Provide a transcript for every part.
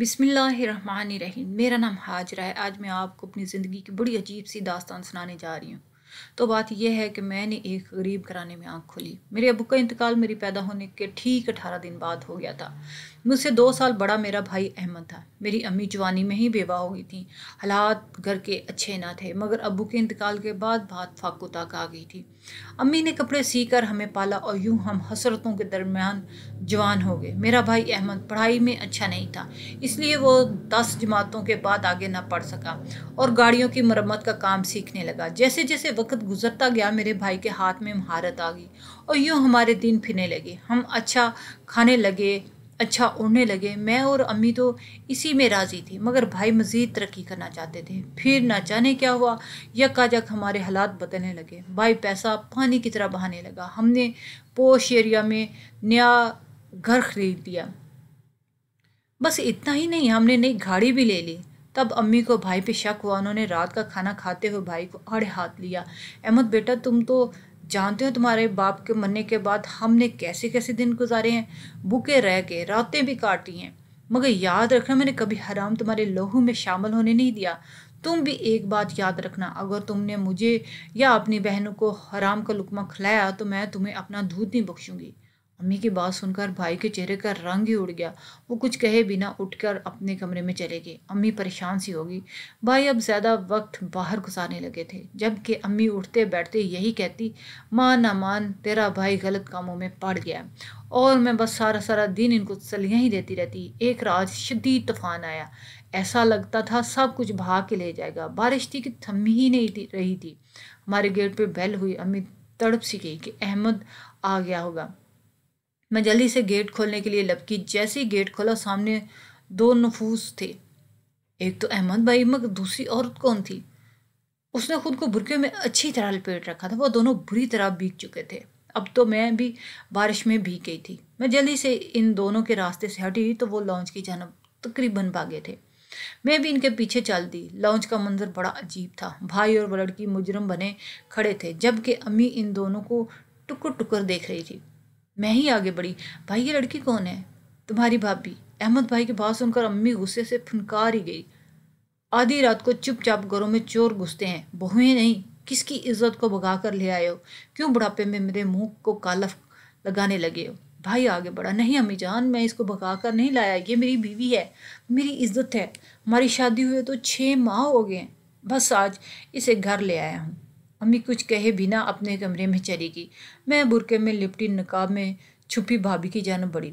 बिसमीम मेरा नाम हाजरा है आज मैं आपको अपनी ज़िंदगी की बड़ी अजीब सी दास्तान सुनाने जा रही हूँ तो बात यह है कि मैंने एक गरीब घराने में आँख खोली मेरे अबू का इंतकाल मेरे पैदा होने के ठीक अठारह दिन बाद हो गया था मुझसे दो साल बड़ा मेरा भाई अहमद था मेरी अम्मी जवानी में ही बेवा हो गई थी हालात घर के अच्छे ना थे मगर अबू के इंतकाल के बाद बात फाकू तक आ गई थी अम्मी ने कपड़े सीकर हमें पाला और यूं हम हसरतों के दरमियान जवान हो गए मेरा भाई अहमद पढ़ाई में अच्छा नहीं था इसलिए वो दस जमातों के बाद आगे ना पढ़ सका और गाड़ियों की मरम्मत का काम सीखने लगा जैसे जैसे वक्त वक्त गुजरता गया मेरे भाई के हाथ में महारत आ गई और यूँ हमारे दिन फिरने लगे हम अच्छा खाने लगे अच्छा उड़ने लगे मैं और अम्मी तो इसी में राज़ी थी मगर भाई मज़ीद तरक्की करना चाहते थे फिर ना जाने क्या हुआ जक हमारे हालात बदलने लगे भाई पैसा पानी की तरह बहाने लगा हमने पोश एरिया में नया घर खरीद लिया बस इतना ही नहीं हमने नई गाड़ी भी ले ली तब अम्मी को भाई पे शक हुआ उन्होंने रात का खाना खाते हुए भाई को आड़े हाथ लिया अहमद बेटा तुम तो जानते हो तुम्हारे बाप के मरने के बाद हमने कैसे कैसे दिन गुजारे हैं भूखे रह के रातें भी काटी हैं मगर याद रखना मैंने कभी हराम तुम्हारे लहू में शामिल होने नहीं दिया तुम भी एक बात याद रखना अगर तुमने मुझे या अपनी बहनों को हराम का लुकमा खिलाया तो मैं तुम्हें अपना दूध नहीं बख्शूंगी अम्मी की बात सुनकर भाई के चेहरे का रंग ही उड़ गया वो कुछ कहे बिना उठकर अपने कमरे में चले गए अम्मी परेशान सी होगी भाई अब ज़्यादा वक्त बाहर घुसाने लगे थे जबकि अम्मी उठते बैठते यही कहती मान ना मान तेरा भाई गलत कामों में पड़ गया और मैं बस सारा सारा दिन इनको तसलियाँ ही देती रहती एक रात शदीद तूफान आया ऐसा लगता था सब कुछ भाग के ले जाएगा बारिश थी कि थमी ही नहीं थी, रही थी हमारे गेट पर बैल हुई अम्मी तड़प सी गई कि अहमद आ गया होगा मैं जल्दी से गेट खोलने के लिए लपकी जैसे ही गेट खोला सामने दो नफूस थे एक तो अहमद भाई मगर दूसरी औरत कौन थी उसने खुद को बुरके में अच्छी तरह लपेट रखा था वो दोनों बुरी तरह भीग चुके थे अब तो मैं भी बारिश में भीग गई थी मैं जल्दी से इन दोनों के रास्ते से हटी तो वो लॉन्च की जानब तकरीबन भागे थे मैं भी इनके पीछे चल दी लॉन्च का मंजर बड़ा अजीब था भाई और लड़की मुजरम बने खड़े थे जबकि अम्मी इन दोनों को टुकड़ टुकड़ देख रही थी मैं ही आगे बढ़ी भाई ये लड़की कौन है तुम्हारी भाभी अहमद भाई की बात सुनकर अम्मी गुस्से से फनकार ही गई आधी रात को चुपचाप घरों में चोर घुसते हैं बहुएं नहीं किसकी इज्जत को भगा कर ले आए हो क्यों बुढ़ापे में मेरे मुंह को कालफ लगाने लगे हो भाई आगे बढ़ा नहीं अम्मी जान मैं इसको भगा कर नहीं लाया ये मेरी बीवी है मेरी इज्जत है हमारी शादी हुई तो छः माह हो गए हैं बस आज इसे घर ले आया हूँ अम्मी कुछ कहे बिना अपने कमरे में चली गई मैं बुरके में लिपटी नकाब में छुपी भाभी की जान बढ़ी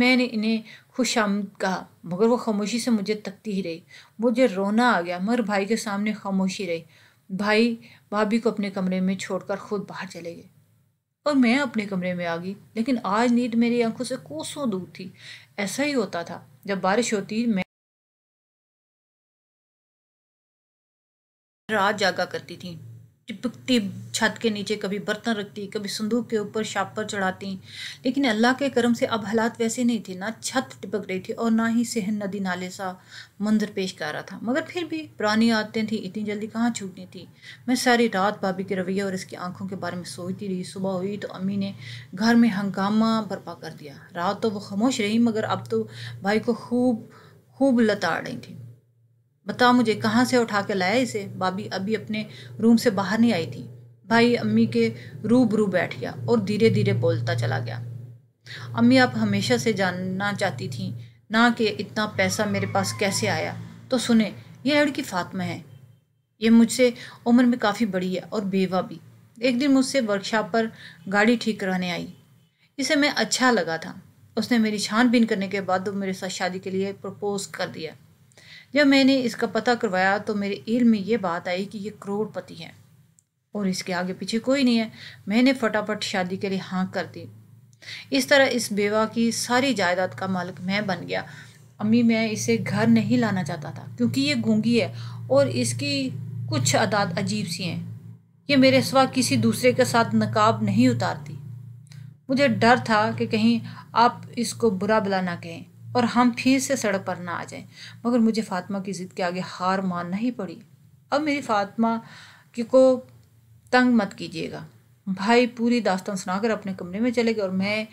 मैंने इन्हें खुश आमद कहा मगर वो खामोशी से मुझे तकती ही रही मुझे रोना आ गया मगर भाई के सामने खामोशी रही भाई भाभी को अपने कमरे में छोड़कर खुद बाहर चले गए और मैं अपने कमरे में आ गई लेकिन आज नींद मेरी आंखों से कोसों दूर थी ऐसा ही होता था जब बारिश होती मैं रात जागा करती थी चिपकती छत के नीचे कभी बर्तन रखती कभी संदूक के ऊपर शाप पर चढ़ाती लेकिन अल्लाह के करम से अब हालात वैसे नहीं थे ना छत टिपक रही थी और ना ही सहन नदी नाले सा मंदिर पेश कर रहा था मगर फिर भी पुरानी आदतें थी इतनी जल्दी कहाँ छूटनी थी मैं सारी रात भाभी के रवैये और इसकी आंखों के बारे में सोचती रही सुबह हुई तो अम्मी ने घर में हंगामा बर्पा कर दिया रात तो वो खामोश रही मगर अब तो भाई को खूब खूब लताड़ रही थी बताओ मुझे कहाँ से उठा के लाया इसे बाबी अभी अपने रूम से बाहर नहीं आई थी भाई अम्मी के रूबरू बैठ गया और धीरे धीरे बोलता चला गया अम्मी आप हमेशा से जानना चाहती थी ना कि इतना पैसा मेरे पास कैसे आया तो सुने ये लड़की की फातमा है ये मुझसे उम्र में काफ़ी बड़ी है और बेवा भी एक दिन मुझसे वर्कशॉप पर गाड़ी ठीक कराने आई इसे मैं अच्छा लगा था उसने मेरी छानबीन करने के बाद वो मेरे साथ शादी के लिए प्रपोज़ कर दिया जब मैंने इसका पता करवाया तो मेरे इल्म में ये बात आई कि ये करोड़पति हैं और इसके आगे पीछे कोई नहीं है मैंने फटाफट शादी के लिए हाँ कर दी इस तरह इस बेवा की सारी जायदाद का मालिक मैं बन गया अम्मी मैं इसे घर नहीं लाना चाहता था क्योंकि ये गूंगी है और इसकी कुछ अदात अजीब सी हैं ये मेरे सिवा किसी दूसरे के साथ नकाब नहीं उतारती मुझे डर था कि कहीं आप इसको बुरा भला ना कहें और हम फिर से सड़क पर ना आ जाएं मगर मुझे फातिमा की ज़िद के आगे हार मानना ही पड़ी अब मेरी फातिमा की को तंग मत कीजिएगा भाई पूरी दास्तान सुनाकर अपने कमरे में चले गए और मैं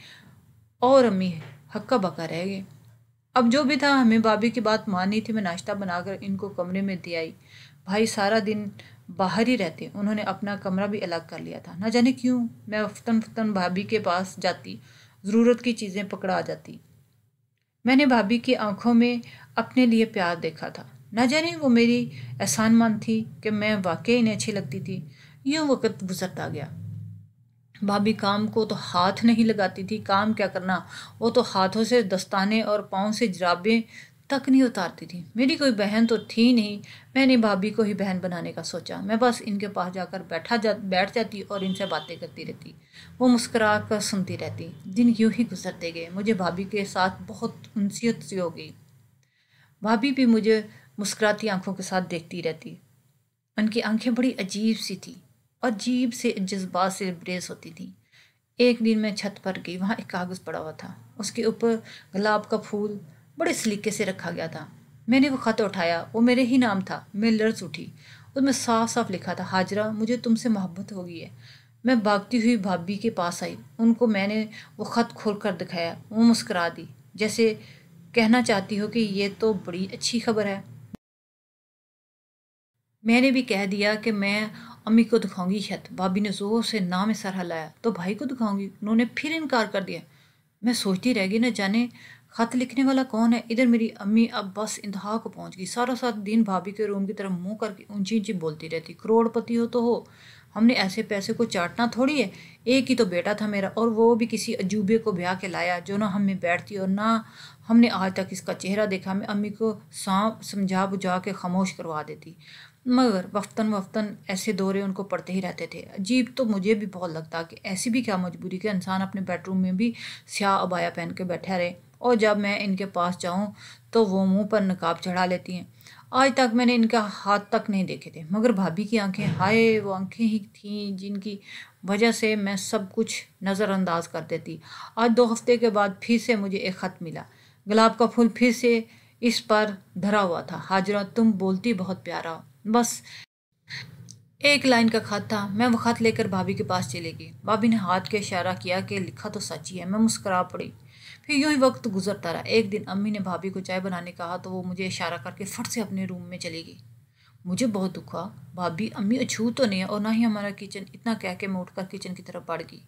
और अम्मी हक्का बक्का रह गए अब जो भी था हमें भाभी की बात माननी थी मैं नाश्ता बनाकर इनको कमरे में दे आई भाई सारा दिन बाहर ही रहते उन्होंने अपना कमरा भी अलग कर लिया था ना जाने क्यों मैं अफ्तन फतन भाभी के पास जाती ज़रूरत की चीज़ें पकड़ा जाती मैंने भाभी की आंखों में अपने लिए प्यार देखा था न जाने वो मेरी एहसान मंद थी कि मैं वाकई इन्हें अच्छी लगती थी यूँ वक्त गुजरता गया भाभी काम को तो हाथ नहीं लगाती थी काम क्या करना वो तो हाथों से दस्ताने और पाँव से जराबें तक नहीं उतारती थी मेरी कोई बहन तो थी नहीं मैंने भाभी को ही बहन बनाने का सोचा मैं बस इनके पास जाकर बैठा जा बैठ जाती और इनसे बातें करती रहती वो मुस्करा कर सुनती रहती दिन यूं ही गुजरते गए मुझे भाभी के साथ बहुत उनसीत सी हो गई भाभी भी मुझे मुस्कराती आंखों के साथ देखती रहती उनकी आंखें बड़ी अजीब सी थी अजीब से जज्बात से ब्रेस होती थी एक दिन मैं छत पर गई वहाँ एक कागज़ पड़ा हुआ था उसके ऊपर गुलाब का फूल बड़े सलीके से रखा गया था मैंने वो ख़त उठाया वो मेरे ही नाम था मैं उठी उसमें साफ साफ लिखा था हाजरा मुझे तुमसे मोहब्बत हो गई है मैं भागती हुई भाभी के पास आई उनको मैंने वो ख़त खोल कर दिखाया वो मुस्करा दी जैसे कहना चाहती हो कि ये तो बड़ी अच्छी खबर है मैंने भी कह दिया कि मैं अम्मी को दिखाऊंगी छत भाभी ने ज़ोर से नाम में सर हलाया तो भाई को दिखाऊंगी उन्होंने फिर इनकार कर दिया मैं सोचती रह गई ना जाने ख़त लिखने वाला कौन है इधर मेरी अम्मी अब बस इंतहा को पहुंच गई सारा सात दिन भाभी के रूम की तरफ मुंह करके ऊंची ऊंची बोलती रहती करोड़पति हो तो हो हमने ऐसे पैसे को चाटना थोड़ी है एक ही तो बेटा था मेरा और वो भी किसी अजूबे को ब्याह के लाया जो ना हमें बैठती और ना हमने आज तक इसका चेहरा देखा मैं अम्मी को सांप समझा बुझा के खामोश करवा देती मगर वफ्तन वफ्तन ऐसे दौरे उनको पड़ते ही रहते थे अजीब तो मुझे भी बहुत लगता कि ऐसी भी क्या मजबूरी के इंसान अपने बेडरूम में भी स्याह अबाया पहन के बैठा रहे और जब मैं इनके पास जाऊँ तो वो मुंह पर नकाब चढ़ा लेती हैं आज तक मैंने इनका हाथ तक नहीं देखे थे मगर भाभी की आंखें हाय वो आंखें ही थीं जिनकी वजह से मैं सब कुछ नज़रअंदाज कर देती आज दो हफ्ते के बाद फिर से मुझे एक ख़त मिला गुलाब का फूल फिर से इस पर धरा हुआ था हाजरा तुम बोलती बहुत प्यारा हो बस एक लाइन का खत था मैं वो खत लेकर भाभी के पास चली गई भाभी ने हाथ के इशारा किया कि लिखा तो सच ही है मैं मुस्करा पड़ी फिर यूँ ही वक्त गुजरता रहा एक दिन अम्मी ने भाभी को चाय बनाने कहा तो वो मुझे इशारा करके फट से अपने रूम में चली गई मुझे बहुत दुख हुआ भाभी अम्मी अछू तो नहीं है और ना ही हमारा किचन इतना कह के मैं उठकर किचन की तरफ बढ़ गई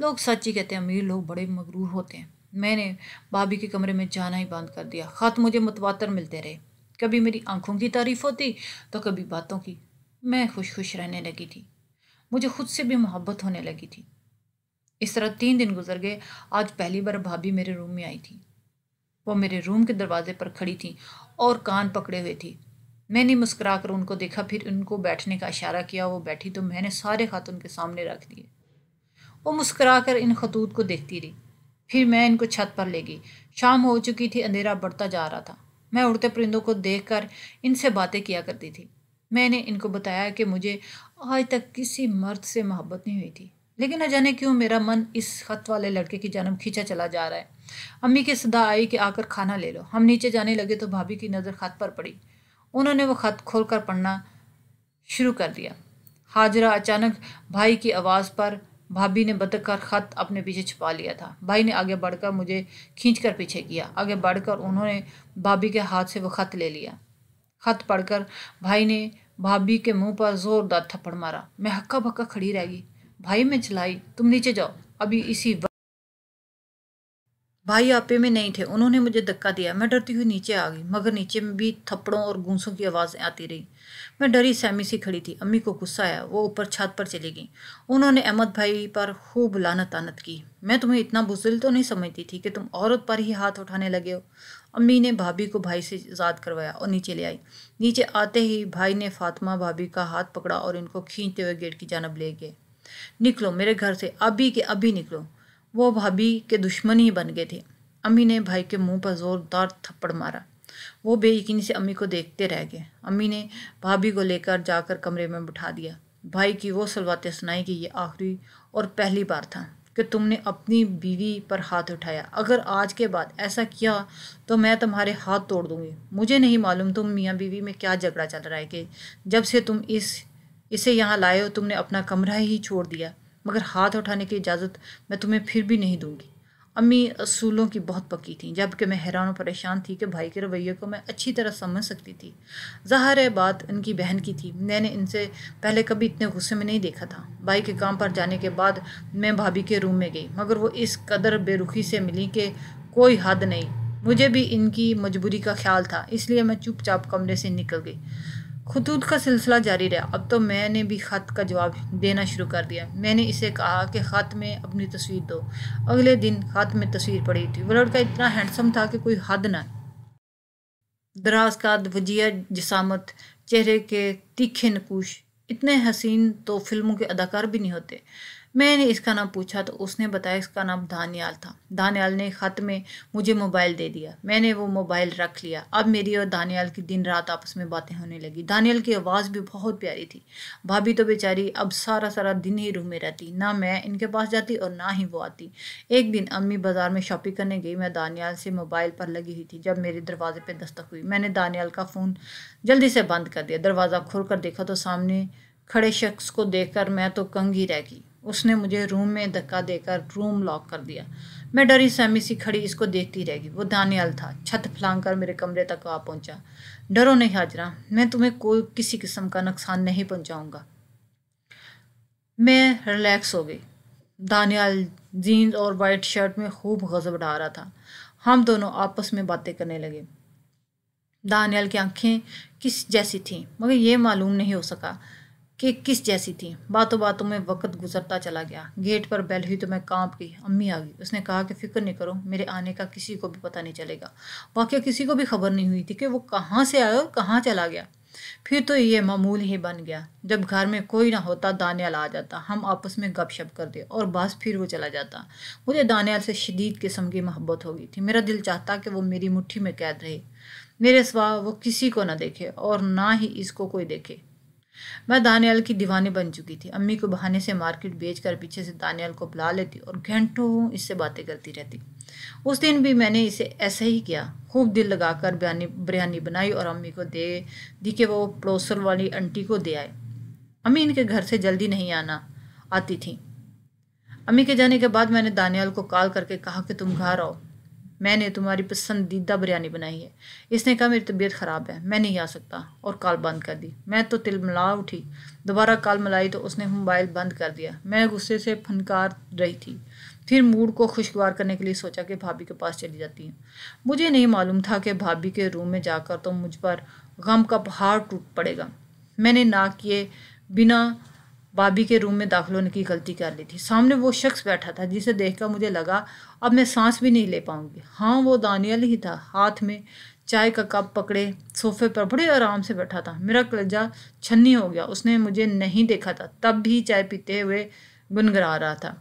लोग सच ही कहते हैं अमीर लोग बड़े मगरूर होते हैं मैंने भाभी के कमरे में जाना ही बंद कर दिया ख़त मुझे मतवातर मिलते रहे कभी मेरी आंखों की तारीफ होती तो कभी बातों की मैं खुश खुश रहने लगी थी मुझे खुद से भी मोहब्बत होने लगी थी इस तरह तीन दिन गुजर गए आज पहली बार भाभी मेरे रूम में आई थी वो मेरे रूम के दरवाजे पर खड़ी थी और कान पकड़े हुए थी मैंने मुस्करा कर उनको देखा फिर उनको बैठने का इशारा किया वो बैठी तो मैंने सारे खात उनके सामने रख दिए वो मुस्करा कर इन खतूत को देखती रही फिर मैं इनको छत पर ले गई शाम हो चुकी थी अंधेरा बढ़ता जा रहा था मैं उड़ते परिंदों को देख कर इनसे बातें किया करती थी मैंने इनको बताया कि मुझे आज तक किसी मर्द से मोहब्बत नहीं हुई थी लेकिन न जाने क्यों मेरा मन इस खत वाले लड़के की जन्म खींचा चला जा रहा है अम्मी की सदा आई कि आकर खाना ले लो हम नीचे जाने लगे तो भाभी की नज़र खत पर पड़ी उन्होंने वो खत कर पढ़ना शुरू कर दिया हाजरा अचानक भाई की आवाज़ पर भाभी ने बदक कर खत अपने पीछे छुपा लिया था भाई ने आगे बढ़कर मुझे खींच कर पीछे किया आगे बढ़कर उन्होंने भाभी के हाथ से वो खत ले लिया खत पढ़कर भाई ने भाभी के मुंह पर जोरदार थप्पड़ मारा मैं हक्का बक्का खड़ी रह गई भाई मैं चिल्लाई तुम नीचे जाओ अभी इसी वक्त भाई आपे में नहीं थे उन्होंने मुझे धक्का दिया मैं डरती हुई नीचे आ गई मगर नीचे में भी थप्पड़ों और गूंसों की आवाज़ आती रही मैं डरी सहमी सी खड़ी थी अम्मी को गुस्सा आया वो ऊपर छत पर चली गई उन्होंने अहमद भाई पर खूब लानत आनत की मैं तुम्हें इतना बुजुल तो नहीं समझती थी कि तुम औरत पर ही हाथ उठाने लगे हो अम्मी ने भाभी को भाई से आज़ाद करवाया और नीचे ले आई नीचे आते ही भाई ने फातिमा भाभी का हाथ पकड़ा और इनको खींचते हुए गेट की जानब ले गए निकलो मेरे घर से अभी के अभी निकलो वो भाभी के दुश्मन ही बन गए थे अम्मी ने भाई के मुंह पर ज़ोरदार थप्पड़ मारा वो बेयकीनी से अम्मी को देखते रह गए अम्मी ने भाभी को लेकर जाकर कमरे में बिठा दिया भाई की वो सलवातें सुनाई कि ये आखिरी और पहली बार था कि तुमने अपनी बीवी पर हाथ उठाया अगर आज के बाद ऐसा किया तो मैं तुम्हारे हाथ तोड़ दूंगी मुझे नहीं मालूम तुम मियाँ बीवी में क्या झगड़ा चल रहा है कि जब से तुम इस इसे यहाँ लाए हो तुमने अपना कमरा ही छोड़ दिया मगर हाथ उठाने की इजाज़त मैं तुम्हें फिर भी नहीं दूंगी अम्मी असूलों की बहुत पक्की थी जबकि मैं हैरान और परेशान थी कि भाई के रवैये को मैं अच्छी तरह समझ सकती थी ज़ाहर है बात इनकी बहन की थी मैंने इनसे पहले कभी इतने गुस्से में नहीं देखा था भाई के काम पर जाने के बाद मैं भाभी के रूम में गई मगर वो इस कदर बेरुखी से मिली कि कोई हद नहीं मुझे भी इनकी मजबूरी का ख्याल था इसलिए मैं चुपचाप कमरे से निकल गई खतूत का सिलसिला जारी रहा अब तो मैंने भी ख़त का जवाब देना शुरू कर दिया मैंने इसे कहा कि ख़त में अपनी तस्वीर दो अगले दिन ख़त में तस्वीर पड़ी थी वो लड़का इतना हैंडसम था कि कोई हद ना दराज का वजिया जसामत चेहरे के तीखे नकूश इतने हसीन तो फिल्मों के अदाकार भी नहीं होते मैंने इसका नाम पूछा तो उसने बताया इसका नाम दानियाल था दानियाल ने ख़त में मुझे मोबाइल दे दिया मैंने वो मोबाइल रख लिया अब मेरी और दानियाल की दिन रात आपस में बातें होने लगी दानियाल की आवाज़ भी बहुत प्यारी थी भाभी तो बेचारी अब सारा सारा दिन ही रूम में रहती ना मैं इनके पास जाती और ना ही वो आती एक दिन अम्मी बाज़ार में शॉपिंग करने गई मैं दानियाल से मोबाइल पर लगी हुई थी जब मेरे दरवाजे पर दस्तक हुई मैंने दानियाल का फ़ोन जल्दी से बंद कर दिया दरवाज़ा खोल कर देखा तो सामने खड़े शख्स को देखकर मैं तो कंग ही रह गई उसने मुझे रूम में धक्का देकर रूम लॉक कर दिया मैं डरी सहमी सी खड़ी इसको देखती रहेगी वो दानियाल था छत फलांग कर मेरे कमरे तक आ पहुंचा डरो नहीं हाजरा मैं तुम्हें कोई किसी किस्म का नुकसान नहीं पहुंचाऊंगा मैं रिलैक्स हो गई दानियाल जीन्स और वाइट शर्ट में खूब गजब उड़ा रहा था हम दोनों आपस में बातें करने लगे दानियाल की आंखें किस जैसी थीं मगर ये मालूम नहीं हो सका कि किस जैसी थी बातों बातों में वक्त गुजरता चला गया गेट पर बैल हुई तो मैं कांप गई अम्मी आ गई उसने कहा कि फिक्र नहीं करो मेरे आने का किसी को भी पता नहीं चलेगा वाक्य किसी को भी खबर नहीं हुई थी कि वो कहाँ से आया और कहाँ चला गया फिर तो ये मामूल ही बन गया जब घर में कोई ना होता दानियाल आ जाता हम आपस में गपशप दे और बस फिर वो चला जाता मुझे दानियाल से शदीद किस्म की मोहब्बत हो गई थी मेरा दिल चाहता कि वो मेरी मुट्ठी में कैद रहे मेरे सवा वो किसी को ना देखे और ना ही इसको कोई देखे मैं दानियाल की दीवानी बन चुकी थी अम्मी को बहाने से मार्केट बेच कर पीछे से दानियाल को बुला लेती और घंटों इससे बातें करती रहती उस दिन भी मैंने इसे ऐसे ही किया खूब दिल लगाकर बिरयानी बिरयानी बनाई और अम्मी को दे दी कि वो पड़ोसर वाली आंटी को दे आए अम्मी इनके घर से जल्दी नहीं आना आती थी अम्मी के जाने के बाद मैंने दानियाल को कॉल करके कहा कि तुम घर आओ मैंने तुम्हारी पसंदीदा बिरयानी बनाई है इसने कहा मेरी तबीयत ख़राब है मैं नहीं आ सकता और कॉल बंद कर दी मैं तो तिल मिला उठी दोबारा कॉल मिलाई तो उसने मोबाइल बंद कर दिया मैं गुस्से से फनकार रही थी फिर मूड को खुशगवार करने के लिए सोचा कि भाभी के पास चली जाती हूँ मुझे नहीं मालूम था कि भाभी के रूम में जाकर तो मुझ पर गम का पहाड़ टूट पड़ेगा मैंने ना किए बिना बाबी के रूम में दाखिल होने की गलती कर ली थी सामने वो शख्स बैठा था जिसे देखकर मुझे लगा अब मैं सांस भी नहीं ले पाऊंगी हाँ वो दानियल ही था हाथ में चाय का कप पकड़े सोफे पर बड़े आराम से बैठा था मेरा कलजा छन्नी हो गया उसने मुझे नहीं देखा था तब भी चाय पीते हुए गुनगुना रहा था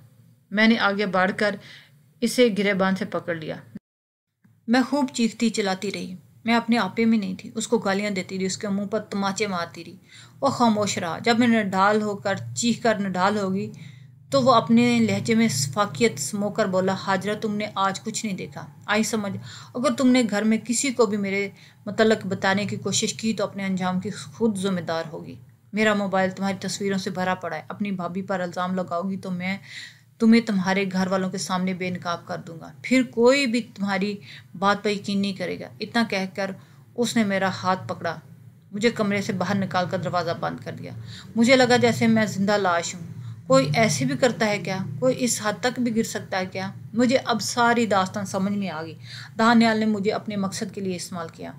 मैंने आगे बढ़कर इसे गिरेबान से पकड़ लिया मैं खूब चीखती चलाती रही मैं अपने आपे में नहीं थी उसको गालियाँ देती रही उसके मुंह पर तमाचे मारती रही वो खामोश रहा जब मैं नडाल होकर चीख कर नडाल होगी तो वो अपने लहजे में शफाकियत समोकर बोला हाजरा तुमने आज कुछ नहीं देखा आई समझ अगर तुमने घर में किसी को भी मेरे मतलब बताने की कोशिश की तो अपने अंजाम की खुद जिम्मेदार होगी मेरा मोबाइल तुम्हारी तस्वीरों से भरा पड़ा है अपनी भाभी पर इल्ज़ाम लगाओगी तो मैं तुम्हें तुम्हारे घर वालों के सामने बेनकाब कर दूंगा फिर कोई भी तुम्हारी बात पर यकीन नहीं करेगा इतना कहकर उसने मेरा हाथ पकड़ा मुझे कमरे से बाहर निकाल कर दरवाज़ा बंद कर दिया मुझे लगा जैसे मैं जिंदा लाश हूँ कोई ऐसे भी करता है क्या कोई इस हद तक भी गिर सकता है क्या मुझे अब सारी दास्तान समझ में आ गई दानियाल ने मुझे अपने मकसद के लिए इस्तेमाल किया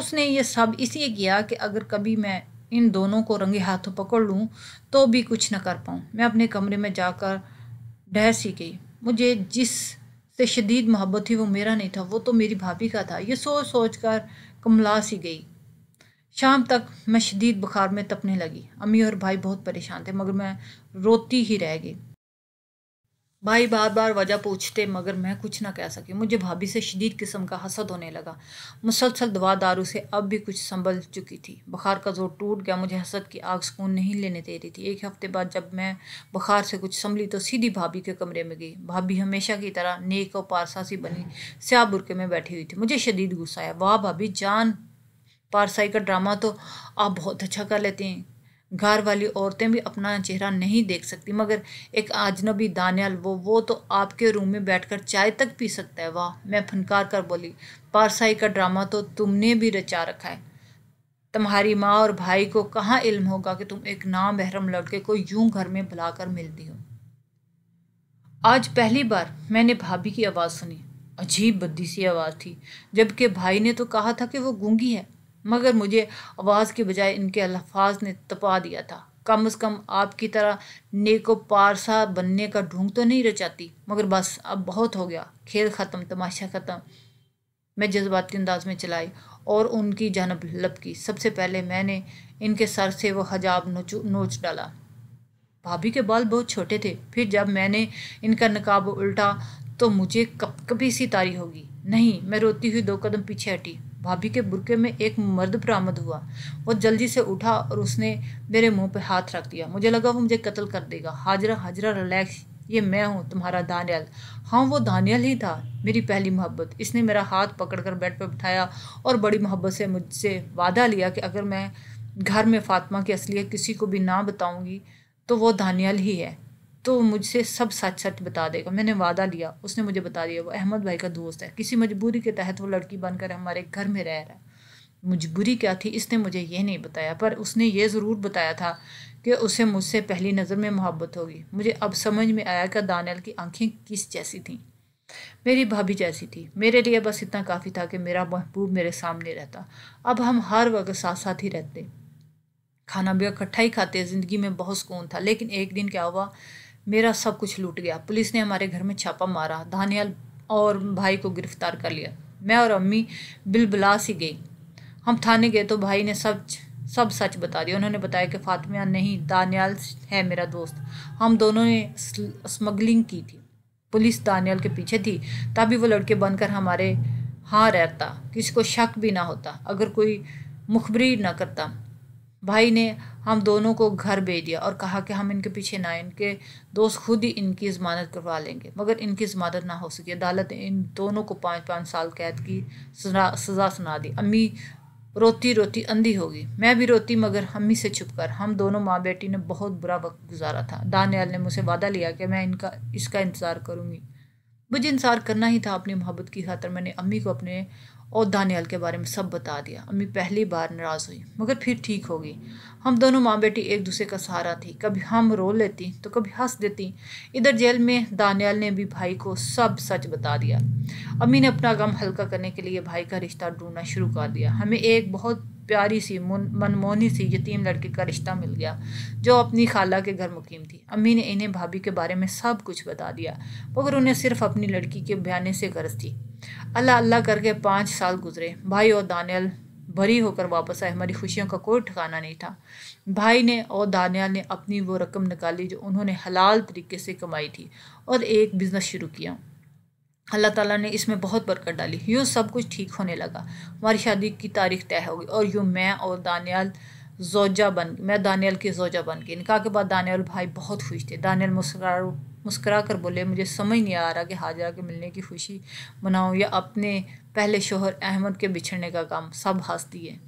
उसने ये सब इसलिए किया कि अगर कभी मैं इन दोनों को रंगे हाथों पकड़ लूँ तो भी कुछ न कर पाऊँ मैं अपने कमरे में जाकर डह सी गई मुझे जिस से शदीद मोहब्बत थी वो मेरा नहीं था वो तो मेरी भाभी का था ये सोच सोच कर कमला सी गई शाम तक मैं शदीद बुखार में तपने लगी अम्मी और भाई बहुत परेशान थे मगर मैं रोती ही रह गई भाई बार बार वजह पूछते मगर मैं कुछ ना कह सकी मुझे भाभी से शदीद किस्म का हसद होने लगा मुसलसल दवा दारू से अब भी कुछ संभल चुकी थी बुखार का जोर टूट गया मुझे हसद की आग सुकून नहीं लेने दे रही थी एक हफ्ते बाद जब मैं बुखार से कुछ संभली तो सीधी भाभी के कमरे में गई भाभी हमेशा की तरह नेक और पारसासी बनी स्या बुरके में बैठी हुई थी मुझे शदीद गुस्सा आया वाह भाभी जान पारसाई का ड्रामा तो आप बहुत अच्छा कर लेते हैं घर वाली औरतें भी अपना चेहरा नहीं देख सकती मगर एक अजनबी दानियाल वो वो तो आपके रूम में बैठकर चाय तक पी सकता है वाह मैं फनकार कर बोली पारसाई का ड्रामा तो तुमने भी रचा रखा है तुम्हारी माँ और भाई को कहाँ इल्म होगा कि तुम एक नाम बहरम लड़के को यूं घर में बुलाकर मिलती हो आज पहली बार मैंने भाभी की आवाज़ सुनी अजीब बद्दी सी आवाज़ थी जबकि भाई ने तो कहा था कि वो गूंगी है मगर मुझे आवाज़ के बजाय इनके अल्फाज ने तपा दिया था कम अज़ कम आपकी तरह नेको पारसा बनने का ढूंढ तो नहीं रचाती मगर बस अब बहुत हो गया खेल ख़त्म तमाशा ख़त्म मैं जज्बाती अंदाज में चलाई और उनकी जानब लपकी सबसे पहले मैंने इनके सर से वो हजाब नोच डाला भाभी के बाल बहुत छोटे थे फिर जब मैंने इनका नकाब उल्टा तो मुझे कप कभी सी तारी होगी नहीं मैं रोती हुई दो कदम पीछे हटी भाभी के बुरके में एक मर्द बरामद हुआ वो जल्दी से उठा और उसने मेरे मुंह पे हाथ रख दिया मुझे लगा वो मुझे कत्ल कर देगा हाजरा हाजरा रिलैक्स ये मैं हूँ तुम्हारा दानियल हाँ वो दानियल ही था मेरी पहली मोहब्बत इसने मेरा हाथ पकड़कर बेड पर बिठाया और बड़ी मोहब्बत से मुझसे वादा लिया कि अगर मैं घर में फातिमा की असलियत किसी को भी ना बताऊँगी तो वो दानियल ही है तो मुझसे सब सच सच बता देगा मैंने वादा लिया उसने मुझे बता दिया वो अहमद भाई का दोस्त है किसी मजबूरी के तहत वो लड़की बनकर हमारे घर में रह रहा है मजबूरी क्या थी इसने मुझे ये नहीं बताया पर उसने ये ज़रूर बताया था कि उसे मुझसे पहली नज़र में मोहब्बत होगी मुझे अब समझ में आया कि दानियल की आंखें किस जैसी थीं मेरी भाभी जैसी थी मेरे लिए बस इतना काफ़ी था कि मेरा महबूब मेरे सामने रहता अब हम हर वक्त साथ साथ ही रहते खाना भी इकट्ठा ही खाते ज़िंदगी में बहुत सुकून था लेकिन एक दिन क्या हुआ मेरा सब कुछ लूट गया पुलिस ने हमारे घर में छापा मारा दानियाल और भाई को गिरफ्तार कर लिया मैं और अम्मी बिलबिलास सी गई हम थाने गए तो भाई ने सब सब सच बता दिया उन्होंने बताया कि फातिमा नहीं दानियाल है मेरा दोस्त हम दोनों ने स्मगलिंग की थी पुलिस दानियाल के पीछे थी तभी वो लड़के बनकर हमारे हाँ रहता किसी को शक भी ना होता अगर कोई मुखबरी ना करता भाई ने हम दोनों को घर भेज दिया और कहा कि हम इनके पीछे ना इनके दोस्त खुद ही इनकी ज़मानत करवा लेंगे मगर इनकी ज़मानत ना हो सकी अदालत ने इन दोनों को पाँच पाँच साल कैद की सज़ा सुना दी अम्मी रोती रोती अंधी होगी मैं भी रोती मगर अम्मी से छुप कर हम दोनों माँ बेटी ने बहुत बुरा वक्त गुजारा था दानियाल ने मुझसे वादा लिया कि मैं इनका इसका इंतज़ार करूँगी मुझे इंतज़ार करना ही था अपनी मोहब्बत की खातर मैंने अम्मी को अपने और दानियल के बारे में सब बता दिया अम्मी पहली बार नाराज़ हुई मगर फिर ठीक हो गई हम दोनों माँ बेटी एक दूसरे का सहारा थी कभी हम रो लेती तो कभी हंस देती इधर जेल में दानियल ने भी भाई को सब सच बता दिया अम्मी ने अपना गम हल्का करने के लिए भाई का रिश्ता ढूंढना शुरू कर दिया हमें एक बहुत प्यारी सी मनमोहनी सी यतीम लड़की का रिश्ता मिल गया जो अपनी खाला के घर मुकीम थी अम्मी ने इन्हें भाभी के बारे में सब कुछ बता दिया मगर उन्हें सिर्फ अपनी लड़की के बयाने से गर्ज थी अल्लाह अल्लाह करके पाँच साल गुजरे भाई और दानियल भरी होकर वापस आए हमारी खुशियों का कोई ठिकाना नहीं था भाई ने और दानियाल ने अपनी वो रकम निकाली जो उन्होंने हलाल तरीके से कमाई थी और एक बिज़नेस शुरू किया अल्लाह ताला ने इसमें बहुत बरकत डाली यूँ सब कुछ ठीक होने लगा हमारी शादी की तारीख तय हो गई और यूँ मैं और दानियाल जोजा बन मैं दानियाल की जोजा बन गई निकाह के बाद दानियाल भाई बहुत खुश थे दानियल मुस्करा मुस्करा कर बोले मुझे समझ नहीं आ रहा कि हाजरा के मिलने की खुशी मनाऊँ या अपने पहले शोहर अहमद के बिछड़ने का काम सब हंस दिए